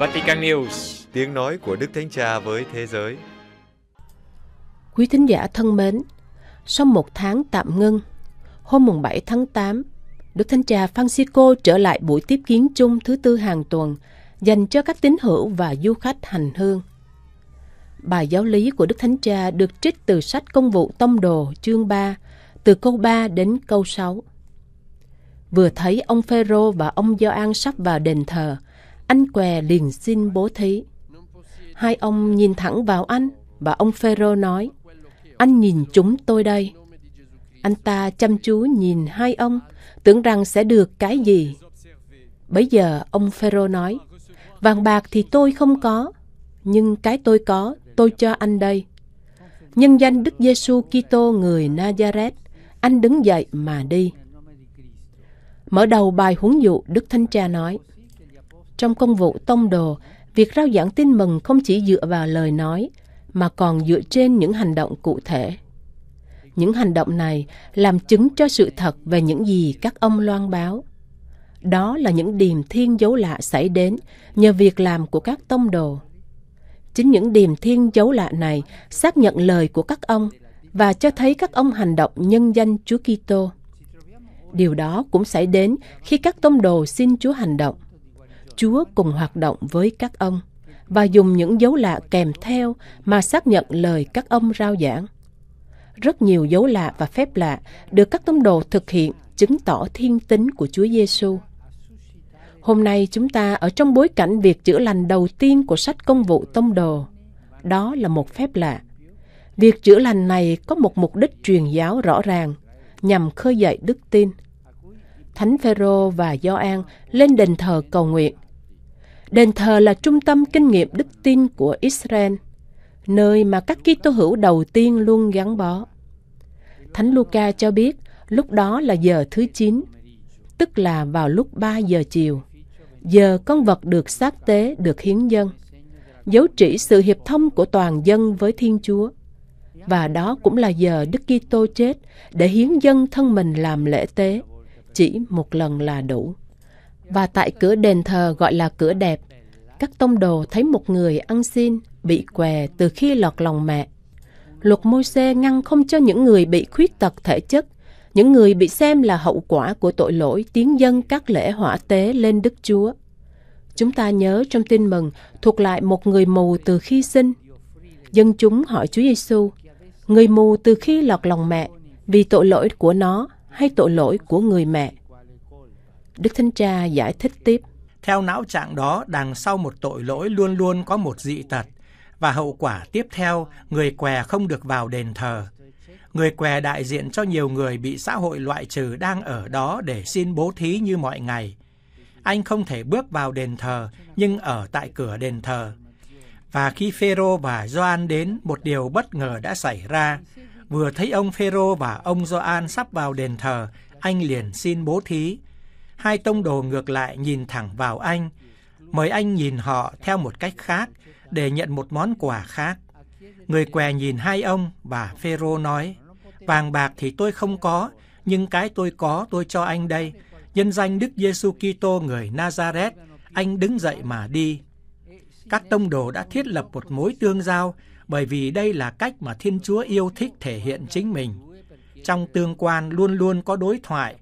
Vatican News, tiếng nói của Đức Thánh Cha với thế giới. Quý thính giả thân mến, sau một tháng tạm ngưng, hôm mùng 7 tháng 8, Đức Thánh Cha Francisco trở lại buổi tiếp kiến chung thứ tư hàng tuần dành cho các tín hữu và du khách hành hương. Bài giáo lý của Đức Thánh Cha được trích từ sách Công vụ Tông Đồ chương 3, từ câu 3 đến câu 6. Vừa thấy ông Phêrô và ông Gioan sắp vào đền thờ – anh què liền xin bố thí. Hai ông nhìn thẳng vào anh và ông Phêrô nói, anh nhìn chúng tôi đây. Anh ta chăm chú nhìn hai ông, tưởng rằng sẽ được cái gì. Bây giờ ông Phêrô nói, vàng bạc thì tôi không có, nhưng cái tôi có, tôi cho anh đây. Nhân danh Đức Giêsu Kitô người Nazareth, anh đứng dậy mà đi. Mở đầu bài huấn dụ, Đức Thánh Cha nói, trong công vụ tông đồ, việc rao giảng tin mừng không chỉ dựa vào lời nói, mà còn dựa trên những hành động cụ thể. Những hành động này làm chứng cho sự thật về những gì các ông loan báo. Đó là những điềm thiên dấu lạ xảy đến nhờ việc làm của các tông đồ. Chính những điềm thiên dấu lạ này xác nhận lời của các ông và cho thấy các ông hành động nhân danh Chúa Kitô. Điều đó cũng xảy đến khi các tông đồ xin Chúa hành động. Chúa cùng hoạt động với các ông và dùng những dấu lạ kèm theo mà xác nhận lời các ông rao giảng. Rất nhiều dấu lạ và phép lạ được các tông đồ thực hiện chứng tỏ thiên tính của Chúa Giêsu. Hôm nay chúng ta ở trong bối cảnh việc chữa lành đầu tiên của sách công vụ tông đồ. Đó là một phép lạ. Việc chữa lành này có một mục đích truyền giáo rõ ràng nhằm khơi dậy đức tin. Thánh Phêrô và Gioan lên đền thờ cầu nguyện Đền thờ là trung tâm kinh nghiệm đức tin của Israel, nơi mà các Kitô hữu đầu tiên luôn gắn bó. Thánh Luca cho biết lúc đó là giờ thứ 9, tức là vào lúc 3 giờ chiều, giờ con vật được xác tế được hiến dân, dấu chỉ sự hiệp thông của toàn dân với Thiên Chúa. Và đó cũng là giờ Đức Kitô chết để hiến dân thân mình làm lễ tế, chỉ một lần là đủ và tại cửa đền thờ gọi là cửa đẹp, các tông đồ thấy một người ăn xin bị què từ khi lọt lòng mẹ. Luật môi se ngăn không cho những người bị khuyết tật thể chất, những người bị xem là hậu quả của tội lỗi tiến dân các lễ hỏa tế lên Đức Chúa. Chúng ta nhớ trong tin mừng thuộc lại một người mù từ khi sinh. Dân chúng hỏi Chúa Giêsu, người mù từ khi lọt lòng mẹ, vì tội lỗi của nó hay tội lỗi của người mẹ. Đức Thánh Cha giải thích tiếp. Theo não trạng đó, đằng sau một tội lỗi luôn luôn có một dị tật, và hậu quả tiếp theo, người què không được vào đền thờ. Người què đại diện cho nhiều người bị xã hội loại trừ đang ở đó để xin bố thí như mọi ngày. Anh không thể bước vào đền thờ, nhưng ở tại cửa đền thờ. Và khi Phêrô và Gioan đến, một điều bất ngờ đã xảy ra. Vừa thấy ông Phêrô và ông Gioan sắp vào đền thờ, anh liền xin bố thí hai tông đồ ngược lại nhìn thẳng vào anh, mời anh nhìn họ theo một cách khác để nhận một món quà khác. Người què nhìn hai ông và Phêrô nói, vàng bạc thì tôi không có, nhưng cái tôi có tôi cho anh đây. Nhân danh Đức Giêsu Kitô người Nazareth, anh đứng dậy mà đi. Các tông đồ đã thiết lập một mối tương giao bởi vì đây là cách mà Thiên Chúa yêu thích thể hiện chính mình. Trong tương quan luôn luôn có đối thoại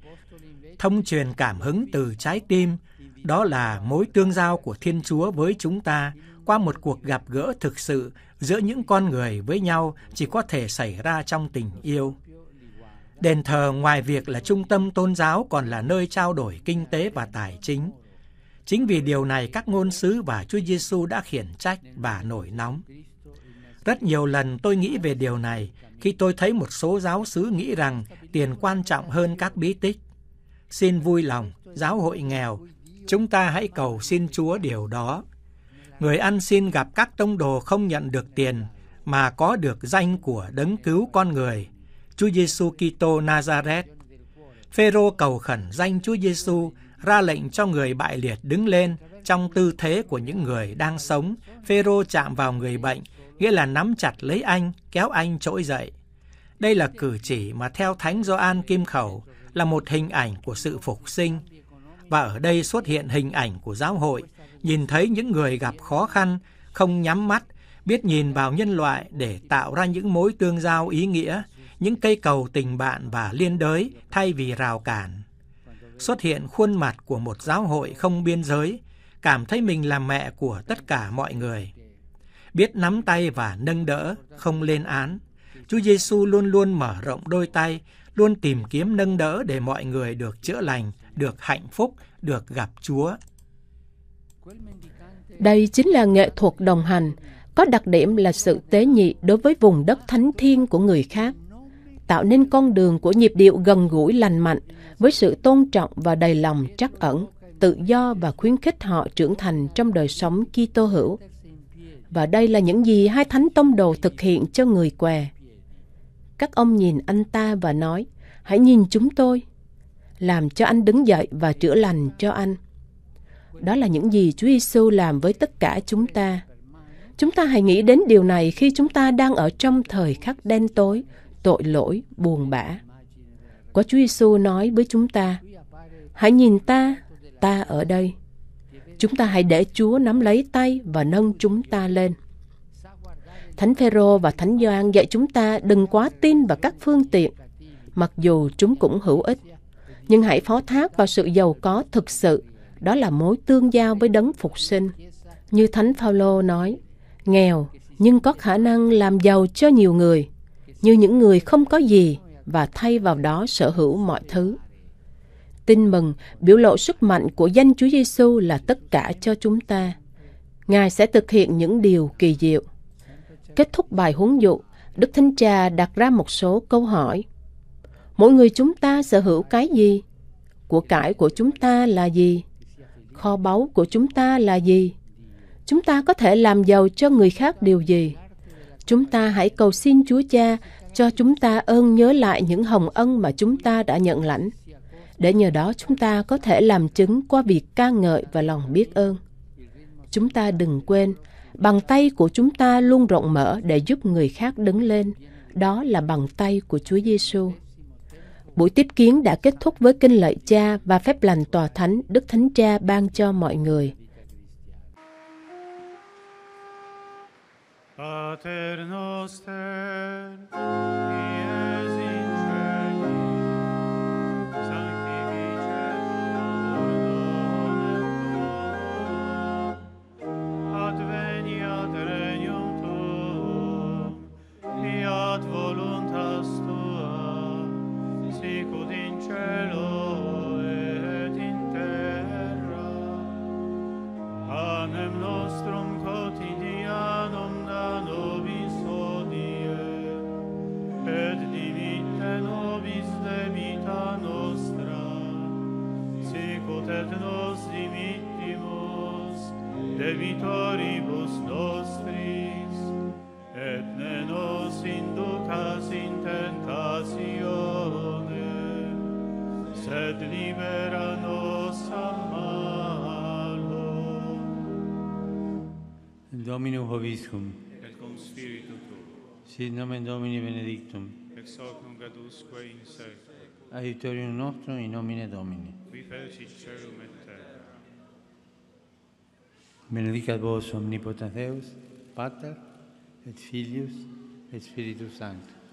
thông truyền cảm hứng từ trái tim, đó là mối tương giao của Thiên Chúa với chúng ta qua một cuộc gặp gỡ thực sự giữa những con người với nhau chỉ có thể xảy ra trong tình yêu. Đền thờ ngoài việc là trung tâm tôn giáo còn là nơi trao đổi kinh tế và tài chính. Chính vì điều này các ngôn sứ và Chúa Giêsu đã khiển trách và nổi nóng. Rất nhiều lần tôi nghĩ về điều này khi tôi thấy một số giáo sứ nghĩ rằng tiền quan trọng hơn các bí tích xin vui lòng, giáo hội nghèo, chúng ta hãy cầu xin Chúa điều đó. Người ăn xin gặp các tông đồ không nhận được tiền mà có được danh của đấng cứu con người, Chúa Giêsu Kitô Nazareth. Phêrô cầu khẩn danh Chúa Giêsu ra lệnh cho người bại liệt đứng lên trong tư thế của những người đang sống. Phêrô chạm vào người bệnh, nghĩa là nắm chặt lấy anh, kéo anh trỗi dậy. Đây là cử chỉ mà theo Thánh Gioan Kim Khẩu là một hình ảnh của sự phục sinh. Và ở đây xuất hiện hình ảnh của giáo hội, nhìn thấy những người gặp khó khăn, không nhắm mắt, biết nhìn vào nhân loại để tạo ra những mối tương giao ý nghĩa, những cây cầu tình bạn và liên đới thay vì rào cản. Xuất hiện khuôn mặt của một giáo hội không biên giới, cảm thấy mình là mẹ của tất cả mọi người. Biết nắm tay và nâng đỡ, không lên án. Chúa Giêsu luôn luôn mở rộng đôi tay, luôn tìm kiếm nâng đỡ để mọi người được chữa lành, được hạnh phúc, được gặp Chúa. Đây chính là nghệ thuật đồng hành, có đặc điểm là sự tế nhị đối với vùng đất thánh thiên của người khác, tạo nên con đường của nhịp điệu gần gũi lành mạnh với sự tôn trọng và đầy lòng trắc ẩn, tự do và khuyến khích họ trưởng thành trong đời sống Kitô hữu. Và đây là những gì hai thánh tông đồ thực hiện cho người què. Các ông nhìn anh ta và nói, hãy nhìn chúng tôi. Làm cho anh đứng dậy và chữa lành cho anh. Đó là những gì Chúa Giêsu làm với tất cả chúng ta. Chúng ta hãy nghĩ đến điều này khi chúng ta đang ở trong thời khắc đen tối, tội lỗi, buồn bã. Có Chúa Giêsu nói với chúng ta, hãy nhìn ta, ta ở đây. Chúng ta hãy để Chúa nắm lấy tay và nâng chúng ta lên. Thánh Phêrô và Thánh Gioan dạy chúng ta đừng quá tin vào các phương tiện, mặc dù chúng cũng hữu ích. Nhưng hãy phó thác vào sự giàu có thực sự, đó là mối tương giao với đấng phục sinh. Như Thánh Phaolô nói, nghèo nhưng có khả năng làm giàu cho nhiều người, như những người không có gì và thay vào đó sở hữu mọi thứ. Tin mừng biểu lộ sức mạnh của danh Chúa Giêsu là tất cả cho chúng ta. Ngài sẽ thực hiện những điều kỳ diệu. Kết thúc bài huấn dụ, Đức Thánh Cha đặt ra một số câu hỏi. Mỗi người chúng ta sở hữu cái gì? Của cải của chúng ta là gì? Kho báu của chúng ta là gì? Chúng ta có thể làm giàu cho người khác điều gì? Chúng ta hãy cầu xin Chúa Cha cho chúng ta ơn nhớ lại những hồng ân mà chúng ta đã nhận lãnh, để nhờ đó chúng ta có thể làm chứng qua việc ca ngợi và lòng biết ơn. Chúng ta đừng quên, Bàn tay của chúng ta luôn rộng mở để giúp người khác đứng lên. Đó là bàn tay của Chúa Giêsu. Buổi tiếp kiến đã kết thúc với kinh lợi cha và phép lành tòa thánh Đức Thánh Cha ban cho mọi người. Pater noster, de nostris, et ne nos inducas in tentatione, sed libera nos a malo. Domino Hoviscum, et cum spiritu si sit nomen Domini benedictum, ex hoc nunc adusque in secum, aiutorium nostrum in nomine Domini. Qui felsit cerum et Με να δείκα Θεούς, Πάτερ, ετ' Φίλιους, ετ'